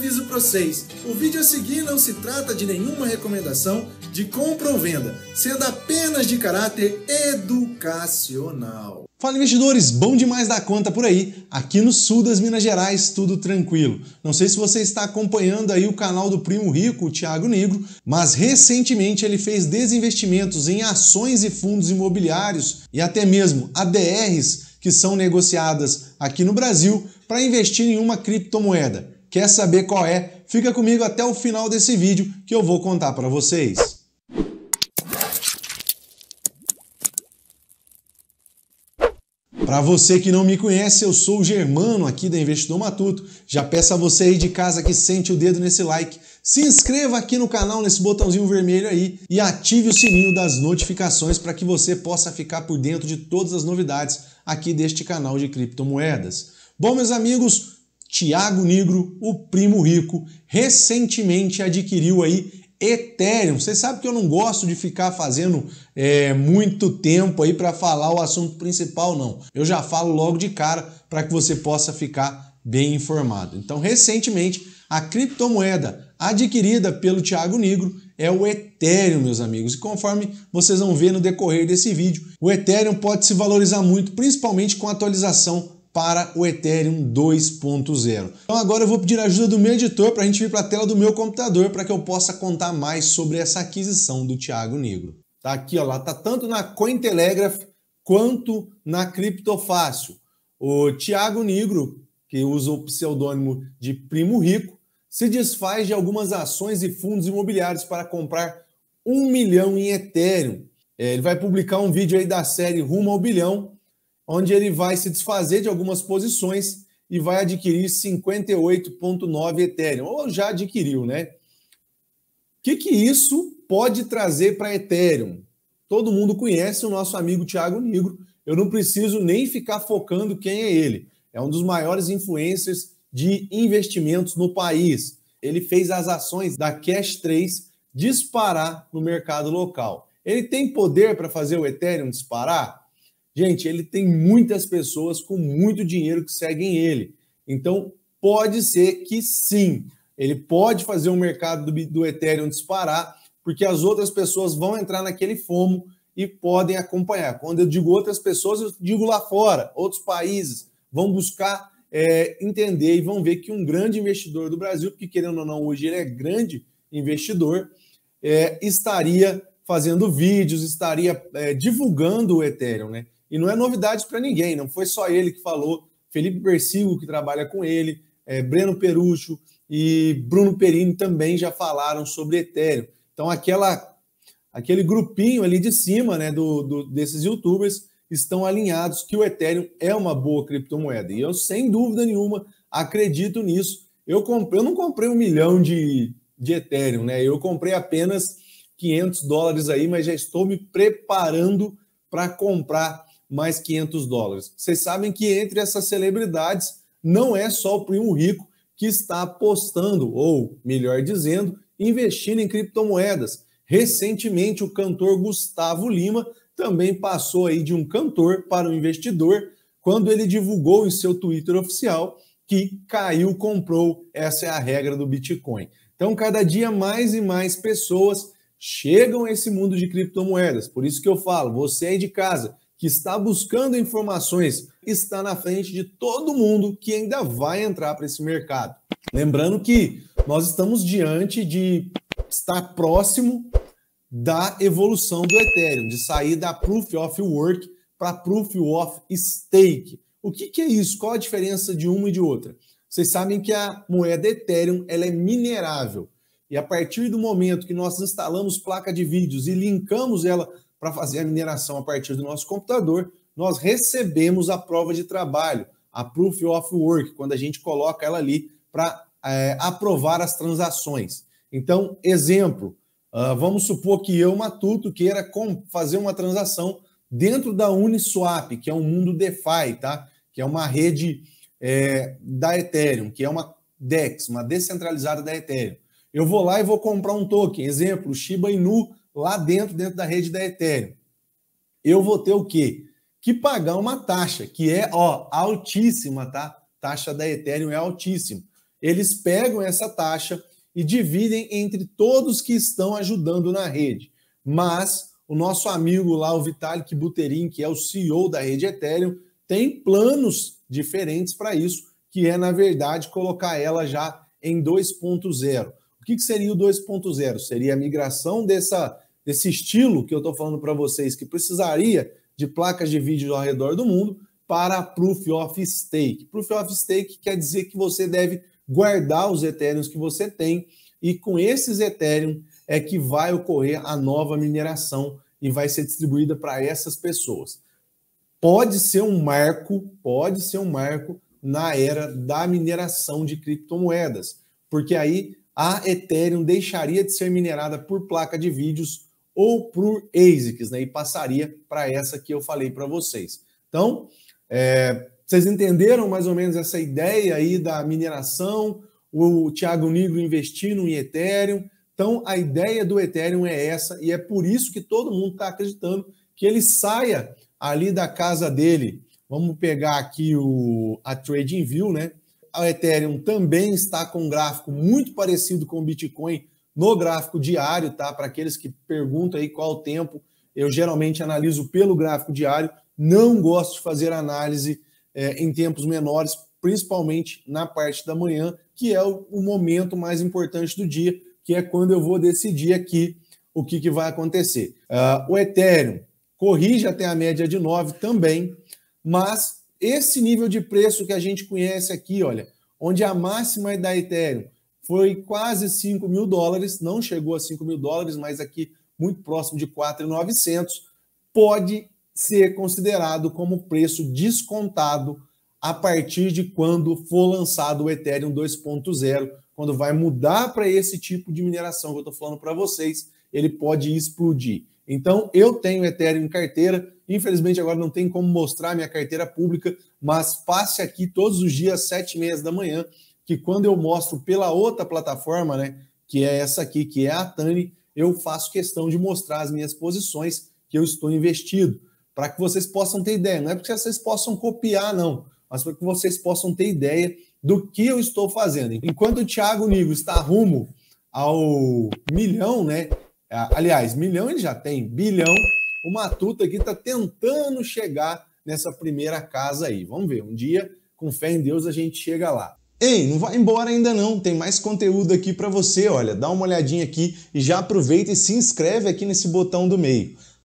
aviso para vocês: o vídeo a seguir não se trata de nenhuma recomendação de compra ou venda, sendo é apenas de caráter educacional. Fala investidores, bom demais da conta por aí. Aqui no sul das Minas Gerais, tudo tranquilo. Não sei se você está acompanhando aí o canal do primo rico, o Thiago Negro, mas recentemente ele fez desinvestimentos em ações e fundos imobiliários e até mesmo ADRs que são negociadas aqui no Brasil para investir em uma criptomoeda. Quer saber qual é? Fica comigo até o final desse vídeo que eu vou contar para vocês. Para você que não me conhece, eu sou o Germano aqui da Investidor Matuto. Já peço a você aí de casa que sente o dedo nesse like, se inscreva aqui no canal nesse botãozinho vermelho aí e ative o sininho das notificações para que você possa ficar por dentro de todas as novidades aqui deste canal de criptomoedas. Bom, meus amigos, Tiago Negro, o primo rico, recentemente adquiriu aí Ethereum. Você sabe que eu não gosto de ficar fazendo é, muito tempo aí para falar o assunto principal, não. Eu já falo logo de cara para que você possa ficar bem informado. Então, recentemente, a criptomoeda adquirida pelo Tiago Negro é o Ethereum, meus amigos. E conforme vocês vão ver no decorrer desse vídeo, o Ethereum pode se valorizar muito, principalmente com a atualização para o Ethereum 2.0. Então agora eu vou pedir a ajuda do meu editor para a gente vir para a tela do meu computador para que eu possa contar mais sobre essa aquisição do Tiago Negro. Tá aqui, ó, lá tá tanto na Cointelegraph quanto na Criptofácil. O Tiago Negro, que usa o pseudônimo de Primo Rico, se desfaz de algumas ações e fundos imobiliários para comprar um milhão em Ethereum. É, ele vai publicar um vídeo aí da série Rumo ao Bilhão, onde ele vai se desfazer de algumas posições e vai adquirir 58,9 Ethereum, ou já adquiriu, né? O que, que isso pode trazer para Ethereum? Todo mundo conhece o nosso amigo Tiago Nigro. Eu não preciso nem ficar focando quem é ele. É um dos maiores influencers de investimentos no país. Ele fez as ações da Cash 3 disparar no mercado local. Ele tem poder para fazer o Ethereum disparar? Gente, ele tem muitas pessoas com muito dinheiro que seguem ele. Então, pode ser que sim, ele pode fazer o um mercado do, do Ethereum disparar, porque as outras pessoas vão entrar naquele FOMO e podem acompanhar. Quando eu digo outras pessoas, eu digo lá fora, outros países vão buscar é, entender e vão ver que um grande investidor do Brasil, porque querendo ou não, hoje ele é grande investidor, é, estaria fazendo vídeos, estaria é, divulgando o Ethereum, né? E não é novidade para ninguém, não foi só ele que falou, Felipe Bersigo que trabalha com ele, é, Breno Perucho e Bruno Perini também já falaram sobre Ethereum. Então, aquela, aquele grupinho ali de cima né, do, do, desses youtubers estão alinhados que o Ethereum é uma boa criptomoeda. E eu, sem dúvida nenhuma, acredito nisso. Eu, comprei, eu não comprei um milhão de, de Ethereum, né? Eu comprei apenas 500 dólares aí, mas já estou me preparando para comprar mais 500 dólares. Vocês sabem que entre essas celebridades não é só o primo rico que está apostando, ou melhor dizendo, investindo em criptomoedas. Recentemente, o cantor Gustavo Lima também passou aí de um cantor para um investidor quando ele divulgou em seu Twitter oficial que caiu, comprou. Essa é a regra do Bitcoin. Então, cada dia mais e mais pessoas chegam a esse mundo de criptomoedas. Por isso que eu falo, você aí de casa que está buscando informações, está na frente de todo mundo que ainda vai entrar para esse mercado. Lembrando que nós estamos diante de estar próximo da evolução do Ethereum, de sair da Proof of Work para Proof of Stake. O que, que, é isso? Qual a diferença de uma e de outra? Vocês sabem que a moeda Ethereum ela é minerável. E a partir do momento que nós instalamos placa de vídeos e linkamos ela para fazer a mineração a partir do nosso computador, nós recebemos a prova de trabalho, a Proof of Work, quando a gente coloca ela ali para é, aprovar as transações. Então, exemplo, uh, vamos supor que eu, Matuto, queira fazer uma transação dentro da Uniswap, que é um mundo DeFi, tá? Que é uma rede é, da Ethereum, que é uma DEX, uma descentralizada da Ethereum. Eu vou lá e vou comprar um token, exemplo, Shiba Inu lá dentro, dentro da rede da Ethereum. Eu vou ter o quê? Que pagar uma taxa, que é ó, altíssima, tá? Taxa da Ethereum é altíssima. Eles pegam essa taxa e dividem entre todos que estão ajudando na rede. Mas o nosso amigo lá, o Vitalik Buterin, que é o CEO da rede Ethereum, tem planos diferentes para isso, que é, na verdade, colocar ela já em 2.0 que, que seria o 2.0? Seria a migração dessa, desse estilo que eu estou falando para vocês, que precisaria de placas de vídeo ao redor do mundo, para a Proof of Stake. Proof of Stake quer dizer que você deve guardar os Ethereum que você tem, e com esses Ethereum é que vai ocorrer a nova mineração e vai ser distribuída para essas pessoas. Pode ser um marco, pode ser um marco na era da mineração de criptomoedas, porque aí a Ethereum deixaria de ser minerada por placa de vídeos ou por ASICs, né? E passaria para essa que eu falei para vocês. Então, é, vocês entenderam mais ou menos essa ideia aí da mineração, o Thiago Nigro investindo em Ethereum. Então, a ideia do Ethereum é essa, e é por isso que todo mundo está acreditando que ele saia ali da casa dele. Vamos pegar aqui o, a TradingView, né? o Ethereum também está com um gráfico muito parecido com o Bitcoin no gráfico diário, tá? Para aqueles que perguntam aí qual o tempo, eu geralmente analiso pelo gráfico diário, não gosto de fazer análise é, em tempos menores, principalmente na parte da manhã, que é o, o, momento mais importante do dia, que é quando eu vou decidir aqui o que, que vai acontecer. Uh, o Ethereum corrige até a média de 9 também, mas esse nível de preço que a gente conhece aqui, olha, onde a máxima é da Ethereum foi quase 5 mil dólares, não chegou a 5 mil dólares, mas aqui muito próximo de 4,900, pode ser considerado como preço descontado a partir de quando for lançado o Ethereum 2.0, quando vai mudar para esse tipo de mineração que eu estou falando para vocês, ele pode explodir. Então, eu tenho Ethereum em carteira. Infelizmente, agora não tem como mostrar minha carteira pública, mas passe aqui todos os dias, sete e meia da manhã, que quando eu mostro pela outra plataforma, né, que é essa aqui, que é a Tani, eu faço questão de mostrar as minhas posições que eu estou investido, para que vocês possam ter ideia. Não é porque vocês possam copiar, não, mas para que vocês possam ter ideia do que eu estou fazendo. Enquanto o Thiago Nigo está rumo ao milhão, né? É, aliás, milhão ele já tem, bilhão. O Matuta aqui está tentando chegar nessa primeira casa aí. Vamos ver, um dia, com fé em Deus, a gente chega lá. Ei, não vai embora ainda não, tem mais conteúdo aqui para você, olha, dá uma olhadinha aqui e já aproveita e se inscreve aqui nesse botão do meio.